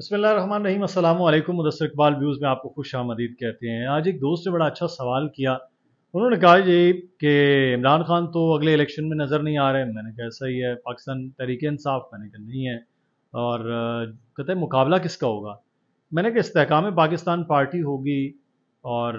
रहीम अल्लाम मुदसर इकबाल व्यूज़ में आपको खुश आमदीद कहते हैं आज एक दोस्त ने बड़ा अच्छा सवाल किया उन्होंने कहा जी कि इमरान खान तो अगले इलेक्शन में नज़र नहीं आ रहे मैंने कहा ऐसा ही है पाकिस्तान तरीके इंसाफ मैंने कहा नहीं है और कहते मुकाबला किसका होगा मैंने कहा इसकाम पाकिस्तान पार्टी होगी और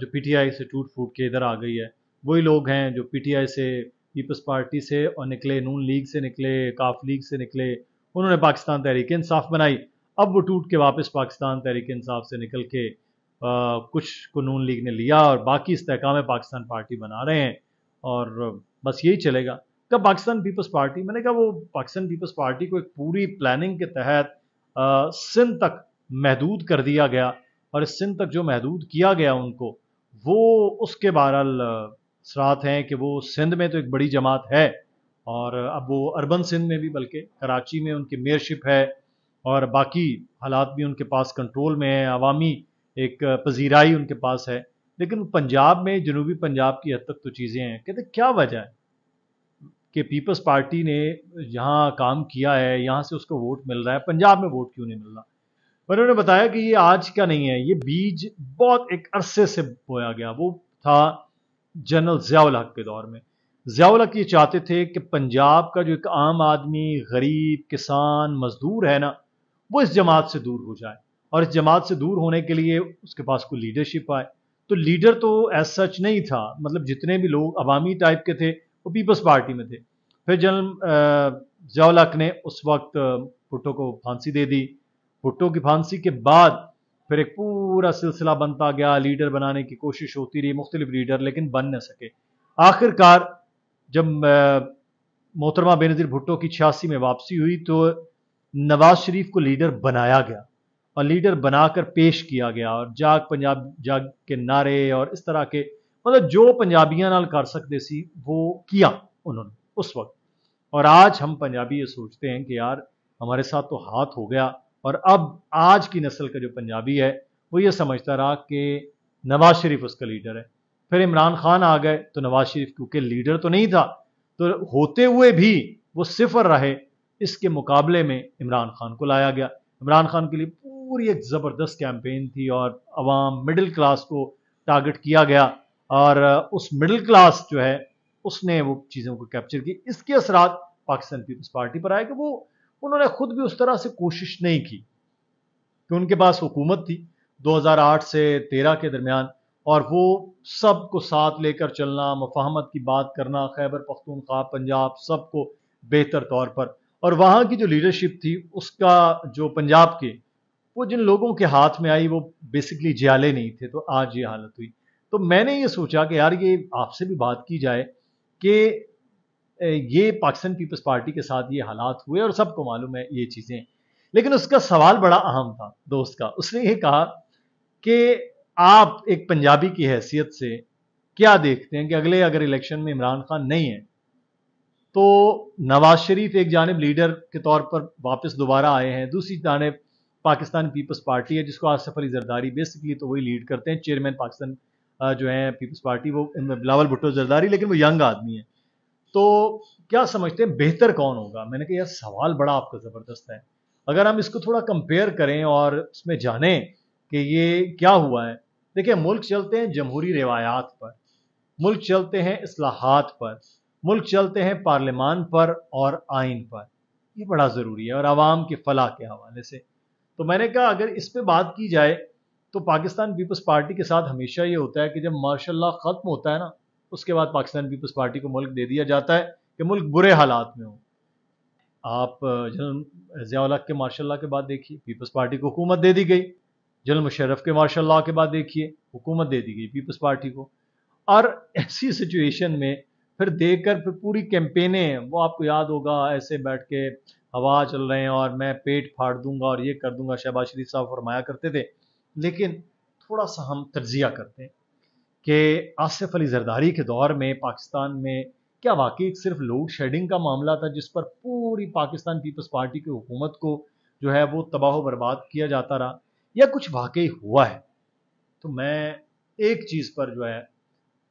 जो पी टी आई से टूट फूट के इधर आ गई है वही लोग हैं जो पी टी आई से पीपल्स पार्टी से और निकले नून लीग से निकले काफ लीग से निकले उन्होंने पाकिस्तान तहरीक इंसाफ बनाई अब वो टूट के वापस पाकिस्तान तहरीक इंसाफ से निकल के आ, कुछ को नून लीग ने लिया और बाकी इस्तेकाम पाकिस्तान पार्टी बना रहे हैं और बस यही चलेगा कब पाकिस्तान पीपल्स पार्टी मैंने कहा वो पाकिस्तान पीपल्स पार्टी को एक पूरी प्लानिंग के तहत सिंध तक महदूद कर दिया गया और इस सिंध तक जो महदूद किया गया उनको वो उसके बहरहाल सरात हैं कि वो सिंध में तो एक बड़ी जमात है और अब वो अरबन सिंध में भी बल्कि कराची में उनकी मेयरशिप है और बाकी हालात भी उनके पास कंट्रोल में है अवामी एक पजीराई उनके पास है लेकिन पंजाब में जनूबी पंजाब की हद तक तो चीज़ें हैं कहते क्या वजह है कि पीपल्स पार्टी ने यहाँ काम किया है यहाँ से उसको वोट मिल रहा है पंजाब में वोट क्यों नहीं मिल रहा उन्होंने बताया कि ये आज का नहीं है ये बीज बहुत एक अरसे से बोया गया वो था जनरल जियाउल हक के दौर में जियाउल हक ये चाहते थे कि पंजाब का जो एक आम आदमी गरीब किसान मजदूर है ना वो इस जमात से दूर हो जाए और इस जमात से दूर होने के लिए उसके पास कोई लीडरशिप आए तो लीडर तो एज सच नहीं था मतलब जितने भी लोग अवामी टाइप के थे वो पीपल्स पार्टी में थे फिर जनरल जयालक ने उस वक्त भुट्टो को फांसी दे दी भुट्टो की फांसी के बाद फिर एक पूरा सिलसिला बनता गया लीडर बनाने की कोशिश होती रही मुख्तलिफ लीडर लेकिन बन न सके आखिरकार जब मोहतरमा बेनज़ीर भुट्टो की छियासी में वापसी हुई तो नवाज शरीफ को लीडर बनाया गया और लीडर बनाकर पेश किया गया और जाग पंजाब जाग के नारे और इस तरह के मतलब जो पंजाबियां नाल कर सकते सी वो किया उन्होंने उस वक्त और आज हम पंजाबी ये सोचते हैं कि यार हमारे साथ तो हाथ हो गया और अब आज की नस्ल का जो पंजाबी है वो ये समझता रहा कि नवाज शरीफ उसका लीडर है फिर इमरान खान आ गए तो नवाज शरीफ क्योंकि लीडर तो नहीं था तो होते हुए भी वो सिफर रहे इसके मुकाबले में इमरान खान को लाया गया इमरान खान के लिए पूरी एक ज़बरदस्त कैंपेन थी और आवाम मिडिल क्लास को टारगेट किया गया और उस मिडिल क्लास जो है उसने वो चीज़ों को कैप्चर की इसके असरा पाकिस्तान पीपल्स पार्टी पर आए कि वो उन्होंने खुद भी उस तरह से कोशिश नहीं की कि उनके पास हुकूमत थी 2008 से 13 के दरमियान और वो सब को साथ लेकर चलना मफाहमत की बात करना खैबर पख्तूनख्वा पंजाब सबको बेहतर तौर पर और वहाँ की जो लीडरशिप थी उसका जो पंजाब के वो जिन लोगों के हाथ में आई वो बेसिकली जियाले नहीं थे तो आज ये हालत हुई तो मैंने ये सोचा कि यार ये आपसे भी बात की जाए कि ये पाकिस्तान पीपल्स पार्टी के साथ ये हालात हुए और सबको मालूम है ये चीज़ें लेकिन उसका सवाल बड़ा अहम था दोस्त का उसने ये कहा कि आप एक पंजाबी की हैसियत से क्या देखते हैं कि अगले अगर इलेक्शन में इमरान खान नहीं है तो नवाज शरीफ एक जानब लीडर के तौर पर वापस दोबारा आए हैं दूसरी जानब पाकिस्तान पीपल्स पार्टी है जिसको आसफ अली जरदारी बेसिकली तो वही लीड करते हैं चेयरमैन पाकिस्तान जो है पीपल्स पार्टी वो बिलावल भुट्टो जरदारी लेकिन वो यंग आदमी है तो क्या समझते हैं बेहतर कौन होगा मैंने कहा यार सवाल बड़ा आपका ज़बरदस्त है अगर हम इसको थोड़ा कंपेयर करें और इसमें जानें कि ये क्या हुआ है देखिए मुल्क चलते हैं जमहूरी रिवायात पर मुल्क चलते हैं असलाहत पर मुल्क चलते हैं पार्लियामान पर और आइन पर ये बड़ा ज़रूरी है और आवाम के फलाह के हवाले से तो मैंने कहा अगर इस पर बात की जाए तो पाकिस्तान पीपल्स पार्टी के साथ हमेशा ये होता है कि जब मार्शल ख़त्म होता है ना उसके बाद पाकिस्तान पीपल्स पार्टी को मुल्क दे दिया जाता है कि मुल्क बुरे हालात में हो आप जनरल ज़ियाल के मार्शल के बाद देखिए पीपल्स पार्टी को हुकूमत दे दी गई जनरल मुशरफ के मार्शल के बाद देखिए हुकूमत दे दी गई पीपल्स पार्टी को और ऐसी सिचुएशन में फिर देखकर फिर पूरी कैंपेनें वो आपको याद होगा ऐसे बैठ के हवा चल रहे हैं और मैं पेट फाड़ दूंगा और ये कर दूंगा शहबाज शरीफ साहब फरमाया करते थे लेकिन थोड़ा सा हम तजिया करते हैं कि आसिफ अली जरदारी के दौर में पाकिस्तान में क्या वाकई सिर्फ लोड शेडिंग का मामला था जिस पर पूरी पाकिस्तान पीपल्स पार्टी की हुकूमत को जो है वो तबाह बर्बाद किया जाता रहा या कुछ वाकई हुआ है तो मैं एक चीज़ पर जो है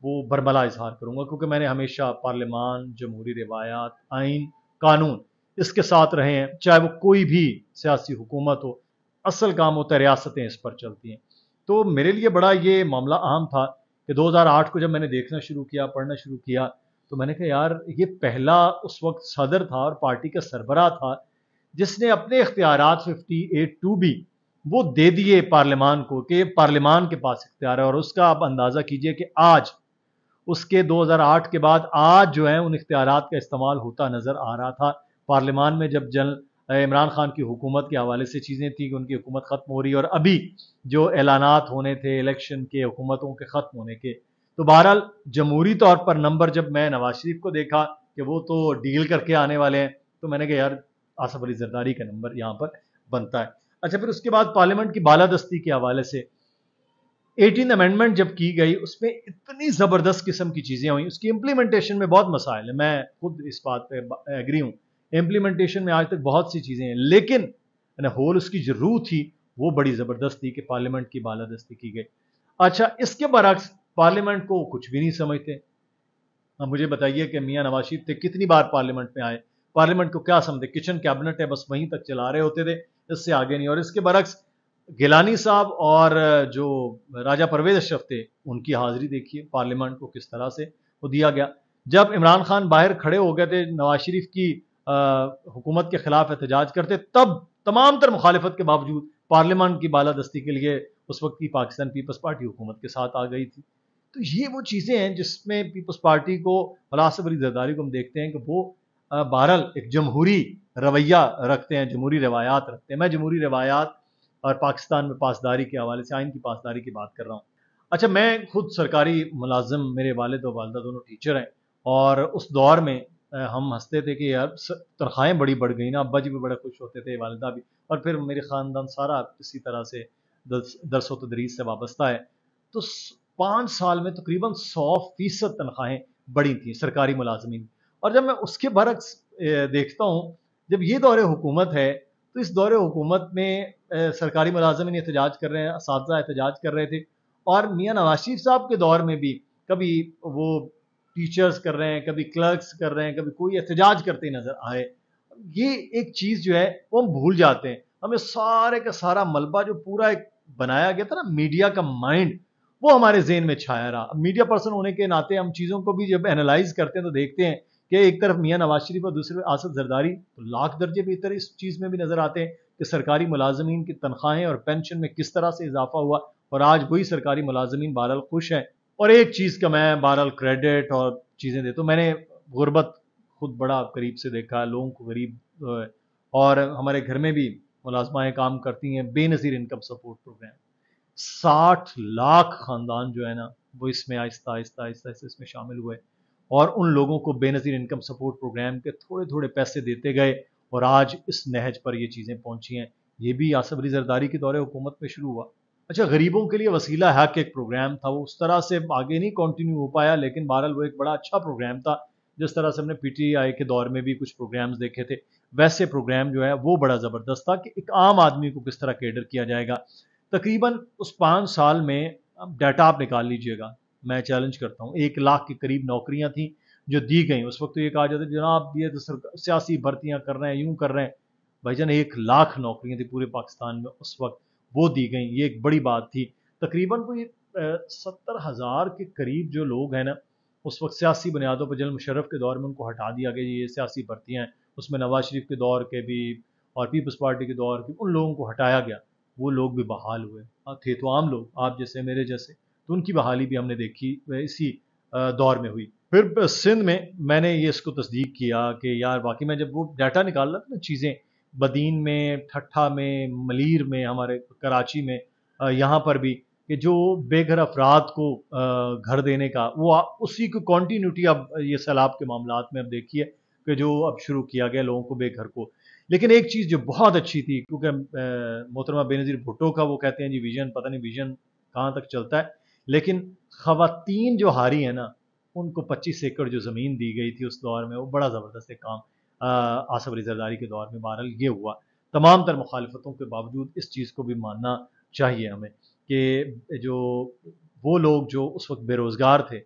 वो बरमला इजहार करूंगा क्योंकि मैंने हमेशा पार्लियामान जमहूरी रिवायात आइन कानून इसके साथ रहे हैं चाहे वो कोई भी सियासी हुकूमत हो असल काम होता है रियासतें इस पर चलती हैं तो मेरे लिए बड़ा ये मामला अहम था कि 2008 को जब मैंने देखना शुरू किया पढ़ना शुरू किया तो मैंने कहा यार ये पहला उस वक्त सदर था और पार्टी का सरबरा था जिसने अपने इख्तियार फिफ्टी एट टू बी वो दे दिए पार्लियामान को कि पार्लियामान के पास इख्तियार है और उसका आप अंदाज़ा कीजिए कि आज उसके 2008 के बाद आज जो है उन इख्तियार का इस्तेमाल होता नज़र आ रहा था पार्लियामान में जब जन इमरान खान की हुकूमत के हवाले से चीज़ें थी कि उनकी हुकूमत ख़त्म हो रही और अभी जो ऐलान होने थे इलेक्शन के हुकूमतों के ख़त्म होने के तो बहरहाल जमहूरी तौर पर नंबर जब मैं नवाज शरीफ को देखा कि वो तो डील करके आने वाले हैं तो मैंने कहा यार आसफ अली जरदारी का नंबर यहाँ पर बनता है अच्छा फिर उसके बाद पार्लियामेंट की बालादस्ती के हवाले से एटीन अमेंडमेंट जब की गई उसमें इतनी ज़बरदस्त किस्म की चीज़ें हुई उसकी इंप्लीमेंटेशन में बहुत मसाइल है मैं खुद इस बात पर एग्री हूं इंप्लीमेंटेशन में आज तक बहुत सी चीज़ें हैं लेकिन होल उसकी जो रूह थी वो बड़ी ज़बरदस्त थी कि पार्लियामेंट की बालादस्ती की गई अच्छा इसके बरक्स पार्लियामेंट को कुछ भी नहीं समझते अब मुझे बताइए कि मियाँ नवाज शरीफ थे कितनी बार पार्लियामेंट में आए पार्लियामेंट को क्या समझे किचन कैबिनेट है बस वहीं तक चला रहे होते थे इससे आगे नहीं और इसके बरक्स गिलानी साहब और जो राजा परवेज अशरफ थे उनकी हाजिरी देखिए पार्लियामेंट को किस तरह से वो दिया गया जब इमरान खान बाहर खड़े हो गए थे नवाज शरीफ की हुकूमत के खिलाफ एहतजाज करते तब तमाम तर मुखालफत के बावजूद पार्लियामान की बालादस्ती के लिए उस वक्त की पाकिस्तान पीपल्स पार्टी हुकूमत के साथ आ गई थी तो ये वो चीज़ें हैं जिसमें पीपल्स पार्टी को फलासफ अली जरदारी को हम देखते हैं कि वो बहरल एक जमहूरी रवैया रखते हैं जमहूरी रवायात रखते हैं मैं जमहूरी रवायात और पाकिस्तान में पासदारी के हवाले से आइन की पासदारी की बात कर रहा हूँ अच्छा मैं खुद सरकारी मुलाजम मेरे वालद और वालदा दोनों टीचर हैं और उस दौर में हम हंसते थे कि यार तनख्वाहें बड़ी बढ़ गई ना अब्बा जी भी बड़े खुश होते थे वालदा भी और फिर मेरे ख़ानदान सारा किसी तरह से दरस व तदरीस से वाबस्ता है तो पाँच साल में तकरीबन सौ फीसद तनख्वाहें बढ़ी थी सरकारी मुलाजमी और जब मैं उसके बरक्स देखता हूँ जब ये दौर हुकूमत है तो इस दौरे हुकूमत में सरकारी मुलाजमिन एहतजाज कर रहे हैं इस एहतजाज कर रहे थे और मियाँ नवाज शरीफ साहब के दौर में भी कभी वो टीचर्स कर रहे हैं कभी क्लर्क्स कर रहे हैं कभी कोई एहतजाज करते नज़र आए ये एक चीज़ जो है वो हम भूल जाते हैं हमें सारे का सारा मलबा जो पूरा एक बनाया गया था ना मीडिया का माइंड वो हमारे जेन में छाया रहा मीडिया पर्सन होने के नाते हम चीज़ों को भी जब एनालाइज करते हैं तो देखते हैं कि एक तरफ मियाँ नवाज शरीफ और दूसरे आसद जरदारी तो लाख दर्जे बेहतर इस चीज़ में भी नज़र आते हैं कि सरकारी मुलाजमीन की तनख्वाहें और पेंशन में किस तरह से इजाफा हुआ और आज वही सरकारी मुलाजमीन बहरहाल खुश हैं और एक चीज़ का मैं बहरहाल क्रेडिट और चीज़ें दे तो मैंने गुर्बत खुद बड़ा करीब से देखा है लोगों को गरीब और हमारे घर में भी मुलाजमाएँ काम करती हैं बेनज़ीर इनकम सपोर्ट प्रोग्राम साठ लाख ख़ानदान जो है ना वो इसमें आहिस्ता आहिस्ता आहिस्ता आहिस्ता इसमें शामिल हुए और उन लोगों को बेनज़ीर इनकम सपोर्ट प्रोग्राम के थोड़े थोड़े पैसे देते गए और आज इस नहज पर ये चीज़ें पहुंची हैं ये भी आसफ अली जरदारी के दौरे हुकूमत में शुरू हुआ अच्छा गरीबों के लिए वसीला हक एक प्रोग्राम था वो उस तरह से आगे नहीं कंटिन्यू हो पाया लेकिन बहरहाल वो एक बड़ा अच्छा प्रोग्राम था जिस तरह से हमने पीटीआई के दौर में भी कुछ प्रोग्राम्स देखे थे वैसे प्रोग्राम जो है वो बड़ा ज़बरदस्त था कि एक आम आदमी को किस तरह केडर किया जाएगा तकरीबन उस पाँच साल में डाटा आप निकाल लीजिएगा मैं चैलेंज करता हूँ एक लाख के करीब नौकरियाँ थी जो दी गई उस वक्त तो ये कहा जाता है जनाब ये तो सर सियासी भर्तियाँ कर रहे हैं यूँ कर रहे हैं भाई जान एक लाख नौकरियाँ थी पूरे पाकिस्तान में उस वक्त वो दी गई ये एक बड़ी बात थी तकरीबन कोई सत्तर हज़ार के करीब जो लोग हैं ना उस वक्त सियासी बुनियादों पर जनरल मुशरफ के दौर में उनको हटा दिया गया ये सियासी भर्तियाँ हैं उसमें नवाज शरीफ के दौर के भी और पीपल्स पार्टी के दौर के उन लोगों को हटाया गया वो लोग भी बहाल हुए हाँ, थे तो आम लोग आप जैसे मेरे जैसे तो उनकी बहाली भी हमने देखी इसी दौर में हुई फिर सिंध में मैंने ये इसको तस्दीक किया कि यार बाकी मैं जब वो डाटा निकाल रहा था ना चीज़ें बदीन में ठट्ठा में मलिर में हमारे कराची में यहाँ पर भी कि जो बेघर अफराद को घर देने का वो उसी को कॉन्टीन्यूटी अब ये सैलाब के मामला में अब देखिए कि जो अब शुरू किया गया लोगों को बेघर को लेकिन एक चीज़ जो बहुत अच्छी थी क्योंकि मोहतरमा बेनज़ीर भुट्टो का वो कहते हैं जी विजन पता नहीं विजन कहाँ तक चलता है लेकिन खातन जो हारी है ना उनको पच्चीस एकड़ जो ज़मीन दी गई थी उस दौर में वो बड़ा ज़बरदस्त एक काम आसफ अली जरदारी के दौर में बहरहाल ये हुआ तमाम तर मुखालफतों के बावजूद इस चीज़ को भी मानना चाहिए हमें कि जो वो लोग जो उस वक्त बेरोज़गार थे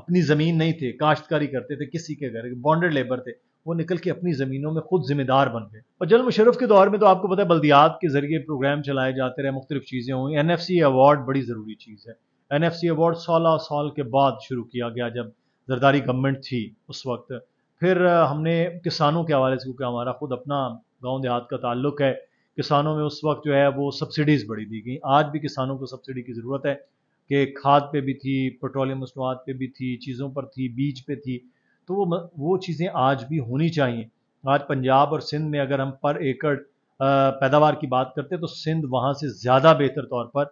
अपनी ज़मीन नहीं थे काश्तकारी करते थे किसी के घर बॉन्डेड लेबर थे वो निकल के अपनी ज़मीनों में खुद जिम्मेदार बन गए और जल मुशरफ के दौर में तो आपको पता है बल्दियात के जरिए प्रोग्राम चलाए जाते रहे मुख्तलिफ चीज़ें हुई एन एफ सी अवार्ड बड़ी ज़रूरी चीज़ है एन एफ सी अवार्ड सोलह साल के बाद शुरू किया गया जब जरदारी गवर्नमेंट थी उस वक्त फिर हमने किसानों के हवाले से क्योंकि हमारा खुद अपना गाँव देहात का ताल्लुक है किसानों में उस वक्त जो है वो सब्सिडीज़ बढ़ी दी गई आज भी किसानों को सब्सिडी की ज़रूरत है कि खाद पे भी थी पेट्रोलियम मसनवाद पे भी थी चीज़ों पर थी बीज पे थी तो वो वो चीज़ें आज भी होनी चाहिए आज पंजाब और सिंध में अगर हम पर एकड़ पैदावार की बात करते हैं तो सिंध वहाँ से ज़्यादा बेहतर तौर पर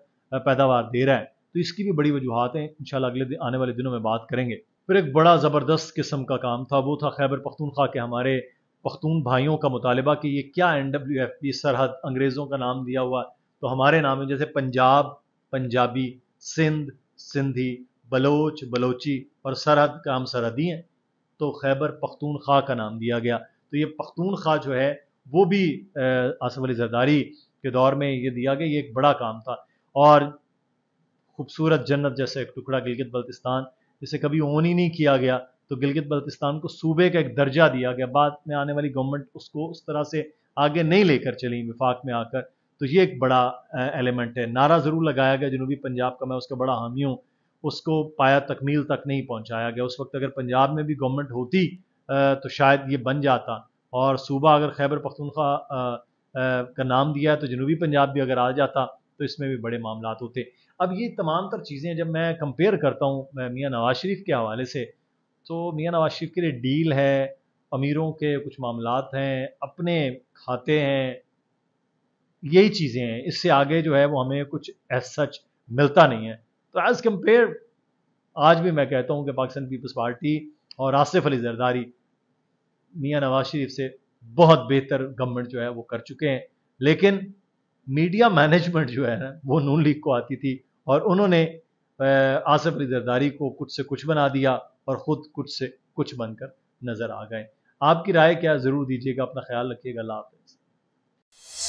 पैदावार दे रहा है तो इसकी भी बड़ी वजूहत हैं इन अगले आने वाले दिनों में बात करेंगे फिर एक बड़ा ज़बरदस्त किस्म का काम था वो था खैबर पख्तूनख्वा के हमारे पख्तून भाइयों का मुतालबा कि ये क्या एन डब्ल्यू एफ पी सरहद अंग्रेज़ों का नाम दिया हुआ तो हमारे नाम है जैसे पंजाब पंजाबी सिंध सिंधी बलोच बलोची और सरहद का हम सरहदी हैं तो खैबर पख्तून खा का नाम दिया गया तो ये पख्तून खा जो है वो भी आसफ़ अली जरदारी के दौर में ये दिया गया ये एक बड़ा काम था और खूबसूरत जन्नत जैसे एक टुकड़ा गिलगित बल्तिस्तान जिसे कभी ओन ही नहीं किया गया तो गिलगित बल्तिस्तान को सूबे का एक दर्जा दिया गया बाद में आने वाली गवर्नमेंट उसको उस तरह से आगे नहीं लेकर चली विफाक में आकर तो ये एक बड़ा एलिमेंट है नारा ज़रूर लगाया गया जनूबी पंजाब का मैं उसका बड़ा हामी हूँ उसको पाया तकमील तक नहीं पहुंचाया गया उस वक्त अगर पंजाब में भी गवर्नमेंट होती तो शायद ये बन जाता और सूबा अगर खैबर पख्तूनख्वा का नाम दिया है तो जनूबी पंजाब भी अगर आ जाता तो इसमें भी बड़े मामला होते अब ये तमाम तर चीज़ें जब मैं कंपेयर करता हूँ मियाँ नवाज शरीफ के हवाले से तो मियाँ नवाज शरीफ के लिए डील है अमीरों के कुछ मामला हैं अपने खाते हैं यही चीज़ें हैं इससे आगे जो है वो हमें कुछ एज सच मिलता नहीं है तो एज कंपेयर आज भी मैं कहता हूँ कि पाकिस्तान पीपल्स पार्टी और आसिफ अली जरदारी मियाँ नवाज शरीफ से बहुत बेहतर गवर्नमेंट जो है वो कर चुके हैं लेकिन मीडिया मैनेजमेंट जो है ना वो नून लीग को आती थी और उन्होंने आसिफ अली जरदारी को कुछ से कुछ बना दिया और ख़ुद कुछ से कुछ बनकर नज़र आ गए आपकी राय क्या ज़रूर दीजिएगा अपना ख्याल रखिएगा अल्लाह हाफिज़